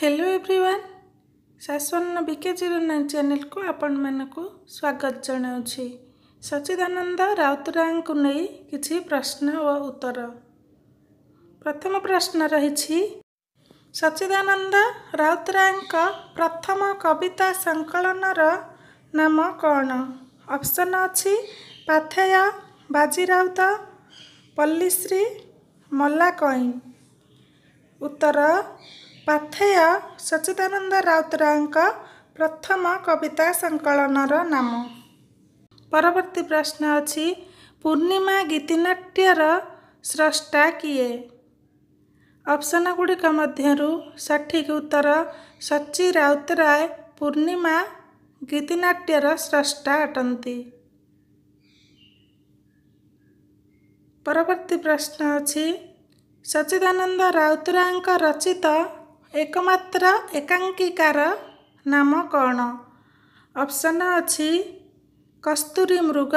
hello everyone ଶାଶ୍ୱନ BK zero nine ଚ୍ୟାନେଲକୁ ଆପଣମାନଙ୍କୁ ସ୍ୱାଗତ ଜଣାଉଛି ସଚ୍ଚିଦାନନ୍ଦ ରାଉତରାୟଙ୍କୁ ନେଇ କିଛି ପ୍ରଶ୍ନ ଓ ଉତ୍ତର ପ୍ରଥମ ପ୍ରଶ୍ନ ରହିଛି ସଚ୍ଚିଦାନନ୍ଦ ରାଉତରାୟଙ୍କ ପ୍ରଥମ କବିତା ସଂକଳନର ନାମ କ'ଣ ଅପସନ୍ ଅଛି ପାଥେୟ ବାଜି ରାଉତ ପଲ୍ଲୀଶ୍ରୀ ମଲ୍ଲାକଇଁ ଉତ୍ତର ପାଥେୟ ସଚ୍ଚିଦାନନ୍ଦ ରାଉତରାୟଙ୍କ ପ୍ରଥମ କବିତା ସଂକଳନର ନାମ ପରବର୍ତ୍ତୀ ପ୍ରଶ୍ନ ଅଛି ପୂର୍ଣ୍ଣିମା ଗୀତିନାଟ୍ୟର ସ୍ରଷ୍ଟା କିଏ ଅପ୍ସନ ଗୁଡ଼ିକ ମଧ୍ୟରୁ ସଠିକ ଉତ୍ତର ସଚି ରାଉତରାୟ ପୂର୍ଣ୍ଣିମା ଗୀତିନାଟ୍ୟର ସ୍ରଷ୍ଟା ଅଟନ୍ତି ପରବର୍ତ୍ତୀ ପ୍ରଶ୍ନ ଅଛି ସଚ୍ଚିଦାନନ୍ଦ ରାଉତରାୟଙ୍କ ରଚିତ ଏକମାତ୍ର ଏକାଙ୍କିକାର ନାମ କ'ଣ ଅପସନ୍ ଅଛି କସ୍ତୁରୀ ମୃଗ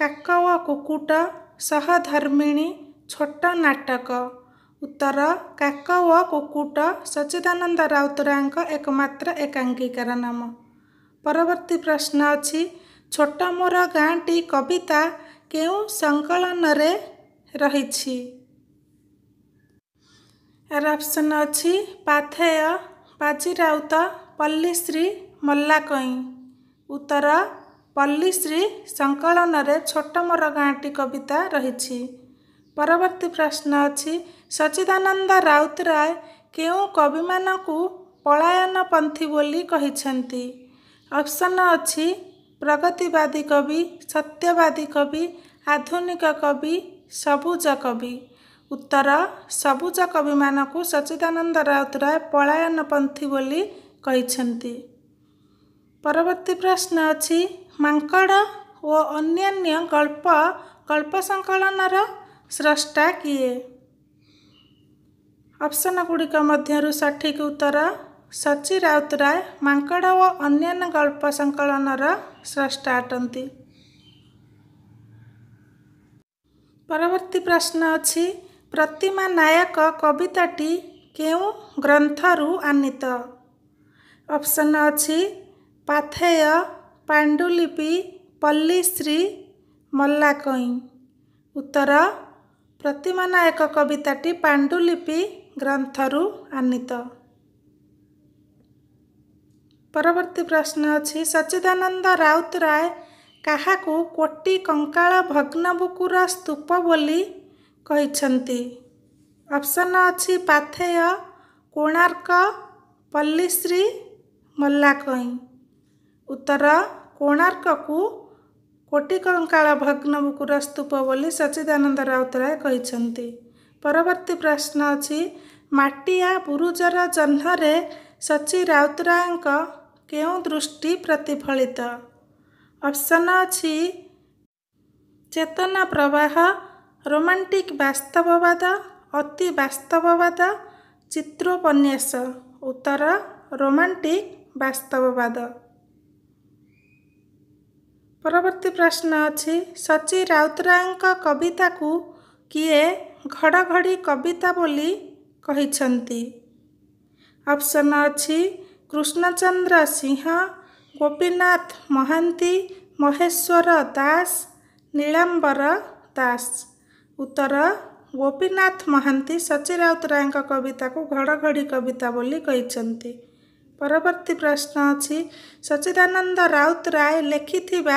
କାକ ଓ କୁକୁଟ ସହଧର୍ମିଣୀ ଛୋଟ ନାଟକ ଉତ୍ତର କାକ ଓ କୁକୁଟ ସଚ୍ଚିଦାନନ୍ଦ ରାଉତରାୟଙ୍କ ଏକମାତ୍ର ଏକାଙ୍କିକାର ନାମ ପରବର୍ତ୍ତୀ ପ୍ରଶ୍ନ ଅଛି ଛୋଟ ମୋର ଗାଁଟି କବିତା କେଉଁ ସଂକଳନରେ ରହିଛି ଏହାର ଅପସନ୍ ଅଛି ପାଥେୟ ବାଜି ରାଉତ ପଲ୍ଲୀଶ୍ରୀ ମଲ୍ଲାକଇଁ ଉତ୍ତର ପଲ୍ଲୀଶ୍ରୀ ସଂକଳନରେ ଛୋଟ ମୋର ଗାଁଟି କବିତା ରହିଛି ପରବର୍ତ୍ତୀ ପ୍ରଶ୍ନ ଅଛି ସଚିଦାନନ୍ଦ ରାଉତରାୟ କେଉଁ କବିମାନଙ୍କୁ ପଳାୟନ ପନ୍ଥୀ ବୋଲି କହିଛନ୍ତି ଅପସନ୍ ଅଛି ପ୍ରଗତିବାଦୀ କବି ସତ୍ୟବାଦୀ କବି ଆଧୁନିକ କବି ସବୁଜ କବି ଉତ୍ତର ସବୁଜ କବିମାନଙ୍କୁ ସଚ୍ଚିଦାନନ୍ଦ ରାଉତରାୟ ପଳାୟନପନ୍ଥୀ ବୋଲି କହିଛନ୍ତି ପରବର୍ତ୍ତୀ ପ୍ରଶ୍ନ ଅଛି ମାଙ୍କଡ଼ ଓ ଅନ୍ୟାନ୍ୟ ଗଳ୍ପ ଗଳ୍ପ ସଂକଳନର ସ୍ରଷ୍ଟା କିଏ ଅପସନ୍ ଗୁଡ଼ିକ ମଧ୍ୟରୁ ସଠିକ୍ ଉତ୍ତର ସଚି ରାଉତରାୟ ମାଙ୍କଡ଼ ଓ ଅନ୍ୟାନ୍ୟ ଗଳ୍ପ ସଂକଳନର ସ୍ରଷ୍ଟା ଅଟନ୍ତି ପରବର୍ତ୍ତୀ ପ୍ରଶ୍ନ ଅଛି ପ୍ରତିମା ନାୟକ କବିତାଟି କେଉଁ ଗ୍ରନ୍ଥରୁ ଆନିତ ଅପ୍ସନ୍ ଅଛି ପାଥେୟ ପାଣ୍ଡୁଲିପି ପଲ୍ଲୀଶ୍ରୀ ମଲ୍ଲାକଇଁ ଉତ୍ତର ପ୍ରତିମା ନାୟକ କବିତାଟି ପାଣ୍ଡୁଲିପି ଗ୍ରନ୍ଥରୁ ଆନିତ ପରବର୍ତ୍ତୀ ପ୍ରଶ୍ନ ଅଛି ସଚ୍ଚିଦାନନ୍ଦ ରାଉତରାୟ କାହାକୁ କୋଟି କଙ୍କାଳ ଭଗ୍ନବୁକୁର ସ୍ତୂପ ବୋଲି କହିଛନ୍ତି ଅପସନ ଅଛି ପାଥେୟ କୋଣାର୍କ ପଲ୍ଲିଶ୍ରୀ ମଲ୍ଲାକଇଁ ଉତ୍ତର କୋଣାର୍କକୁ କୋଟିକଙ୍କାଳ ଭଗ୍ନ ବୁକୁର ସ୍ତୂପ ବୋଲି ସଚ୍ଚିଦାନନ୍ଦ ରାଉତରାୟ କହିଛନ୍ତି ପରବର୍ତ୍ତୀ ପ୍ରଶ୍ନ ଅଛି ମାଟିଆ ବୁରୁଜର ଜହ୍ନରେ ସଚି ରାଉତରାୟଙ୍କ କେଉଁ ଦୃଷ୍ଟି ପ୍ରତିଫଳିତ ଅପସନ ଅଛି ଚେତନା ପ୍ରବାହ ରୋମାଣ୍ଟିକ୍ ବାସ୍ତବବାଦ ଅତି ବାସ୍ତବବାଦ ଚିତ୍ରୋପନ୍ୟାସ ଉତ୍ତର ରୋମାଣ୍ଟିକ୍ ବାସ୍ତବବାଦ ପରବର୍ତ୍ତୀ ପ୍ରଶ୍ନ ଅଛି ସଚି ରାଉତରାୟଙ୍କ କବିତାକୁ କିଏ ଘଡ଼ଘଡ଼ି କବିତା ବୋଲି କହିଛନ୍ତି ଅପ୍ସନ୍ ଅଛି କୃଷ୍ଣଚନ୍ଦ୍ର ସିଂହ ଗୋପୀନାଥ ମହାନ୍ତି ମହେଶ୍ୱର ଦାସ ନୀଳାମ୍ବର ଦାସ ଉତ୍ତର ଗୋପୀନାଥ ମହାନ୍ତି ସଚି ରାଉତରାୟଙ୍କ କବିତାକୁ ଘଡ଼ଘଡ଼ି କବିତା ବୋଲି କହିଛନ୍ତି ପରବର୍ତ୍ତୀ ପ୍ରଶ୍ନ ଅଛି ସଚିଦାନନ୍ଦ ରାଉତରାୟ ଲେଖିଥିବା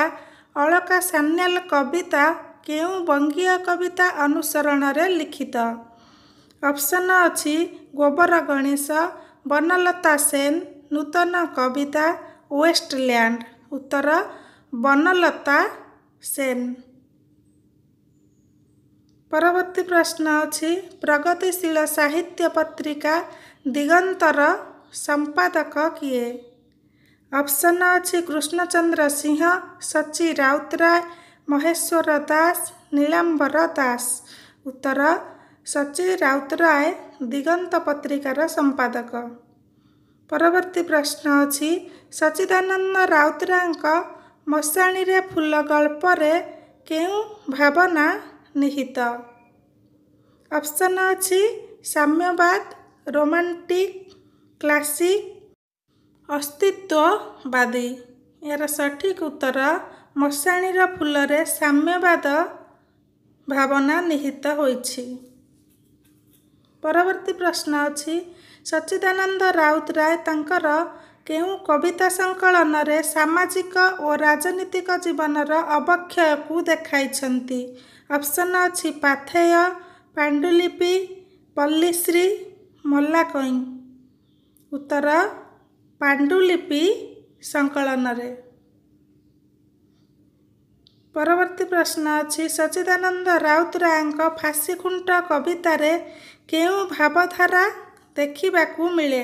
ଅଳକା ସାନ୍ୟାଲ କବିତା କେଉଁ ବଙ୍ଗୀୟ କବିତା ଅନୁସରଣରେ ଲିଖିତ ଅପସନ୍ ଅଛି ଗୋବର ଗଣେଶ ବନଲତା ସେନ ନୂତନ କବିତା ୱେଷ୍ଟଲ୍ୟାଣ୍ଡ ଉତ୍ତର ବନଲତା ସେନ ପରବର୍ତ୍ତୀ ପ୍ରଶ୍ନ ଅଛି ପ୍ରଗତିଶୀଳ ସାହିତ୍ୟ ପତ୍ରିକା ଦିଗନ୍ତର ସମ୍ପାଦକ କିଏ ଅପସନ୍ ଅଛି କୃଷ୍ଣଚନ୍ଦ୍ର ସିଂହ ସଚି ରାଉତରାୟ ମହେଶ୍ୱର ଦାସ ନୀଳାମ୍ବର ଦାସ ଉତ୍ତର ସଚି ରାଉତରାୟ ଦିଗନ୍ତ ପତ୍ରିକାର ସମ୍ପାଦକ ପରବର୍ତ୍ତୀ ପ୍ରଶ୍ନ ଅଛି ସଚିଦାନନ୍ଦ ରାଉତରାୟଙ୍କ ମଶାଣିରେ ଫୁଲ ଗଳ୍ପରେ କେଉଁ ଭାବନା ନିହିତ ଅପସନ୍ ଅଛି ସାମ୍ୟବାଦ ରୋମାଣ୍ଟିକ କ୍ଲାସିକ ଅସ୍ତିତ୍ୱବାଦୀ ଏହାର ସଠିକ ଉତ୍ତର ମଶାଣୀର ଫୁଲରେ ସାମ୍ୟବାଦ ଭାବନା ନିହିତ ହୋଇଛି ପରବର୍ତ୍ତୀ ପ୍ରଶ୍ନ ଅଛି ସଚ୍ଚିଦାନନ୍ଦ ରାଉତରାୟ ତାଙ୍କର କେଉଁ କବିତା ସଂକଳନରେ ସାମାଜିକ ଓ ରାଜନୈତିକ ଜୀବନର ଅବକ୍ଷୟକୁ ଦେଖାଇଛନ୍ତି ଅପସନ୍ ଅଛି ପାଥେୟ ପାଣ୍ଡୁଲିପି ପଲ୍ଲୀଶ୍ରୀ ମଲ୍ଲାକଇଁ ଉତ୍ତର ପାଣ୍ଡୁଲିପି ସଂକଳନରେ ପରବର୍ତ୍ତୀ ପ୍ରଶ୍ନ ଅଛି ସଚିଦାନନ୍ଦ ରାଉତରାୟଙ୍କ ଫାଶୀଖୁଣ୍ଟ କବିତାରେ କେଉଁ ଭାବଧାରା ଦେଖିବାକୁ ମିଳେ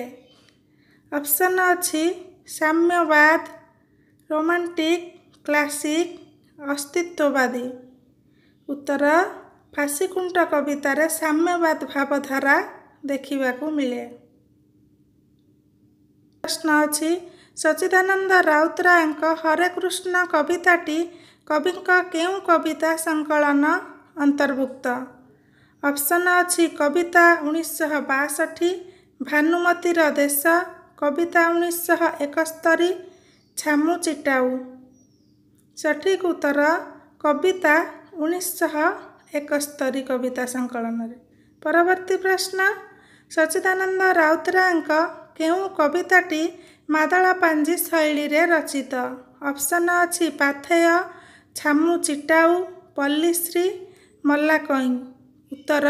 अप्सन अझ साम्यवाद रोमान्टिक क्लासिक अस्तित्ववादी उत्तर फाँसी कुट कवित साम्यवाद भावारा देख्दा मिले प्रश्न अझ सचिदानन्द हरे हरेकृष्ण कविताटी कविको के कविता संकलन अंतर्भुक्त अप्सन अझ कविता उन्स भानुमति देश କବିତା ଉଣେଇଶହ ଏକସ୍ତରୀ ଛାମୁ ଚିଟାଉ ସଠିକ ଉତ୍ତର କବିତା ଉଣେଇଶହ ଏକସ୍ତରି କବିତା ସଂକଳନରେ ପରବର୍ତ୍ତୀ ପ୍ରଶ୍ନ ସଚିଦାନନ୍ଦ ରାଉତରାୟଙ୍କ କେଉଁ କବିତାଟି ମାଦଳ ପାଞ୍ଜି ଶୈଳୀରେ ରଚିତ ଅପ୍ସନ୍ ଅଛି ପାଥେୟ ଛାମୁ ଚିଟାଉ ପଲ୍ଲୀଶ୍ରୀ ମଲ୍ଲାକଇଁ ଉତ୍ତର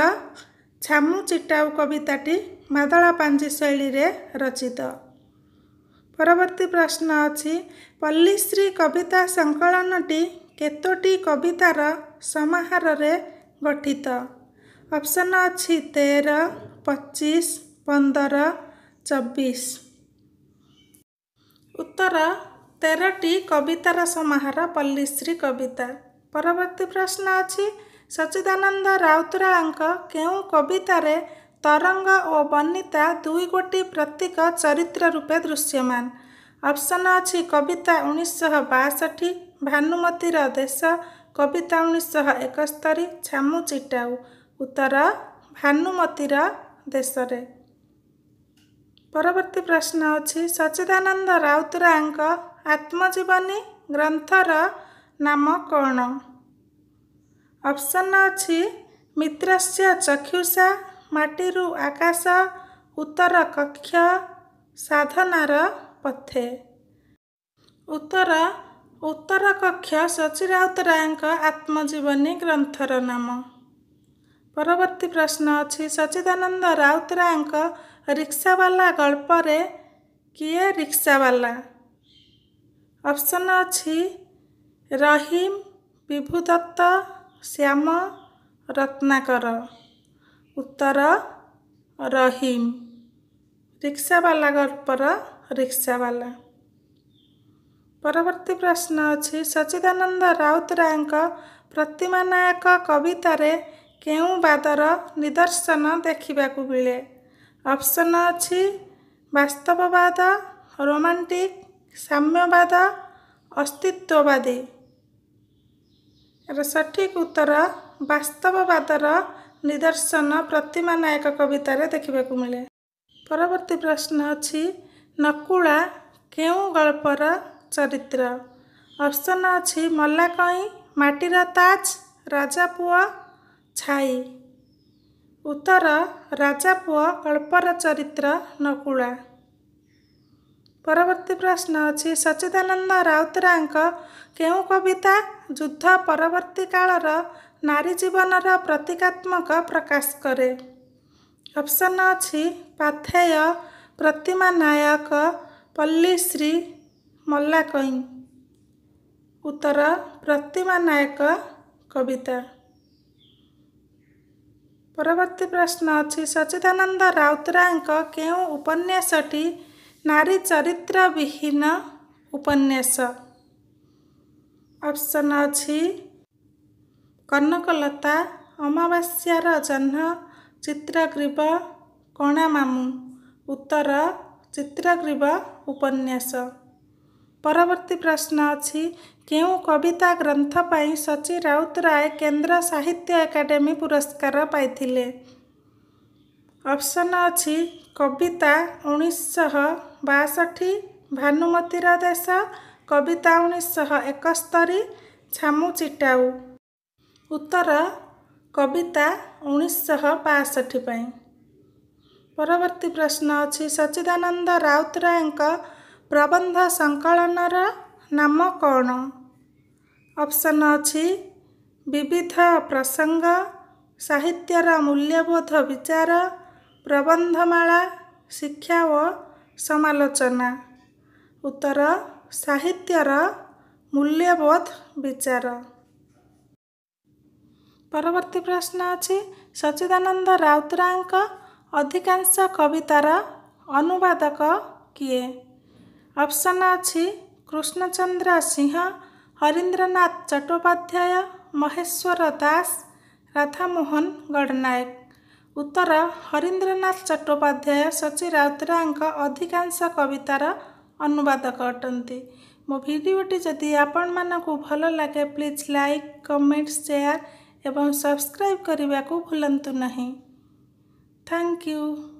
ଛାମୁ ଚିଟାଉ କବିତାଟି ମାଦଳା ପାଞ୍ଜି ଶୈଳୀରେ ରଚିତ ପରବର୍ତ୍ତୀ ପ୍ରଶ୍ନ ଅଛି ପଲ୍ଲୀଶ୍ରୀ କବିତା ସଂକଳନଟି କେତୋଟି କବିତାର ସମାହାରରେ ଗଠିତ ଅପସନ୍ ଅଛି ତେର ପଚିଶ ପନ୍ଦର ଚବିଶ ଉତ୍ତର ତେରଟି କବିତାର ସମାହାର ପଲ୍ଲୀଶ୍ରୀ କବିତା ପରବର୍ତ୍ତୀ ପ୍ରଶ୍ନ ଅଛି ସଚିଦାନନ୍ଦ ରାଉତରାୟଙ୍କ କେଉଁ କବିତାରେ ତରଙ୍ଗ ଓ ବନିତା ଦୁଇ ଗୋଟି ପ୍ରତୀକ ଚରିତ୍ର ରୂପେ ଦୃଶ୍ୟମାନ ଅପସନ୍ ଅଛି କବିତା ଉଣେଇଶହ ବାଷଠି ଭାନୁମତିର ଦେଶ କବିତା ଉଣେଇଶହ ଏକସ୍ତରି ଛାମୁ ଚିଟାଉ ଉତ୍ତର ଭାନୁମତିର ଦେଶରେ ପରବର୍ତ୍ତୀ ପ୍ରଶ୍ନ ଅଛି ସଚିଦାନନ୍ଦ ରାଉତରାୟଙ୍କ ଆତ୍ମଜୀବନୀ ଗ୍ରନ୍ଥର ନାମ କ'ଣ ଅପସନ୍ ଅଛି ମିତ୍ରସ୍ୟ ଚକ୍ଷୁଷା ମାଟିରୁ ଆକାଶ ଉତ୍ତର କକ୍ଷ ସାଧନାର ପଥେ ଉତ୍ତର ଉତ୍ତର କକ୍ଷ ସଚି ରାଉତରାୟଙ୍କ ଆତ୍ମଜୀବନୀ ଗ୍ରନ୍ଥର ନାମ ପରବର୍ତ୍ତୀ ପ୍ରଶ୍ନ ଅଛି ସଚିଦାନନ୍ଦ ରାଉତରାୟଙ୍କ ରିକ୍ସାବାଲା ଗଳ୍ପରେ କିଏ ରିକ୍ସାବାଲା ଅପସନ୍ ଅଛି ରହିମ ବିଭୁଦତ୍ତ ଶ୍ୟାମ ରତ୍ନାକର ଉତ୍ତର ରହିମ ରିକ୍ସାବାଲା ଗଳ୍ପର ରିକ୍ସାବାଲା ପରବର୍ତ୍ତୀ ପ୍ରଶ୍ନ ଅଛି ସଚ୍ଚିଦାନନ୍ଦ ରାଉତରାୟଙ୍କ ପ୍ରତିମା ନାୟକ କବିତାରେ କେଉଁ ବାଦର ନିଦର୍ଶନ ଦେଖିବାକୁ ମିଳେ ଅପ୍ସନ୍ ଅଛି ବାସ୍ତବବାଦ ରୋମାଣ୍ଟିକ୍ ସାମ୍ୟବାଦ ଅସ୍ତିତ୍ୱବାଦୀ ର ସଠିକ୍ ଉତ୍ତର ବାସ୍ତବବାଦର ନିଦର୍ଶନ ପ୍ରତିମା ନାୟକ କବିତାରେ ଦେଖିବାକୁ ମିଳେ ପରବର୍ତ୍ତୀ ପ୍ରଶ୍ନ ଅଛି ନକୁଳା କେଉଁ ଗଳ୍ପର ଚରିତ୍ର ଅପସନ୍ ଅଛି ମଲାକଇଁ ମାଟିର ତାଜ ରାଜା ପୁଅ ଛାଇ ଉତ୍ତର ରାଜା ପୁଅ ଗଳ୍ପର ଚରିତ୍ର ନକୁଳା ପରବର୍ତ୍ତୀ ପ୍ରଶ୍ନ ଅଛି ସଚ୍ଚିଦାନନ୍ଦ ରାଉତରାୟଙ୍କ କେଉଁ କବିତା ଯୁଦ୍ଧ ପରବର୍ତ୍ତୀ କାଳର ନାରୀ ଜୀବନର ପ୍ରତୀକାତ୍ମକ ପ୍ରକାଶ କରେ ଅପସନ୍ ଅଛି ପାଥେୟ ପ୍ରତିମା ନାୟକ ପଲ୍ଲୀଶ୍ରୀ ମଲ୍ଲାକଇଁ ଉତ୍ତର ପ୍ରତିମା ନାୟକ କବିତା ପରବର୍ତ୍ତୀ ପ୍ରଶ୍ନ ଅଛି ସଚ୍ଚିଦାନନ୍ଦ ରାଉତରାୟଙ୍କ କେଉଁ ଉପନ୍ୟାସଟି ନାରୀ ଚରିତ୍ର ବିହୀନ ଉପନ୍ୟାସ ଅପସନ୍ ଅଛି କନକଲତା ଅମାବାସ୍ୟାର ଜହ୍ନ ଚିତ୍ରଗ୍ରୀବ କଣାମାମୁଁ ଉତ୍ତର ଚିତ୍ରଗ୍ରୀବ ଉପନ୍ୟାସ ପରବର୍ତ୍ତୀ ପ୍ରଶ୍ନ ଅଛି କେଉଁ କବିତା ଗ୍ରନ୍ଥ ପାଇଁ ସଚି ରାଉତରାୟ କେନ୍ଦ୍ର ସାହିତ୍ୟ ଏକାଡେମୀ ପୁରସ୍କାର ପାଇଥିଲେ ଅପସନ୍ ଅଛି କବିତା ଉଣେଇଶହ ବାଷଠି ଭାନୁମତିର ଦେଶ କବିତା ଉଣେଇଶହ ଏକସ୍ତରୀ ଛାମୁ ଚିଟାଉ ଉତ୍ତର କବିତା ଉଣେଇଶହ ବାଷଠି ପାଇଁ ପରବର୍ତ୍ତୀ ପ୍ରଶ୍ନ ଅଛି ସଚିଦାନନ୍ଦ ରାଉତରାୟଙ୍କ ପ୍ରବନ୍ଧ ସଂକଳନର ନାମ କ'ଣ ଅପ୍ସନ୍ ଅଛି ବିବିଧ ପ୍ରସଙ୍ଗ ସାହିତ୍ୟର ମୂଲ୍ୟବୋଧ ବିଚାର ପ୍ରବନ୍ଧମାଳା ଶିକ୍ଷା ଓ ସମାଲୋଚନା ଉତ୍ତର ସାହିତ୍ୟର ମୂଲ୍ୟବୋଧ ବିଚାର ପରବର୍ତ୍ତୀ ପ୍ରଶ୍ନ ଅଛି ସଚିଦାନନ୍ଦ ରାଉତରାୟଙ୍କ ଅଧିକାଂଶ କବିତାର ଅନୁବାଦକ କିଏ ଅପସନ୍ ଅଛି କୃଷ୍ଣଚନ୍ଦ୍ର ସିଂହ ହରିନ୍ଦ୍ରନାଥ ଚଟ୍ଟୋପାଧ୍ୟାୟ ମହେଶ୍ୱର ଦାସ ରାଧାମୋହନ ଗଡ଼ନାୟକ ଉତ୍ତର ହରିନ୍ଦ୍ରନାଥ ଚଟ୍ଟୋପାଧ୍ୟାୟ ସଚି ରାଉତରାୟଙ୍କ ଅଧିକାଂଶ କବିତାର ଅନୁବାଦ କରନ୍ତି ମୋ ଭିଡ଼ିଓଟି ଯଦି ଆପଣମାନଙ୍କୁ ଭଲ ଲାଗେ ପ୍ଲିଜ୍ ଲାଇକ୍ କମେଣ୍ଟ ସେୟାର ଏବଂ ସବସ୍କ୍ରାଇବ୍ କରିବାକୁ ଭୁଲନ୍ତୁ ନାହିଁ ଥ୍ୟାଙ୍କ ୟୁ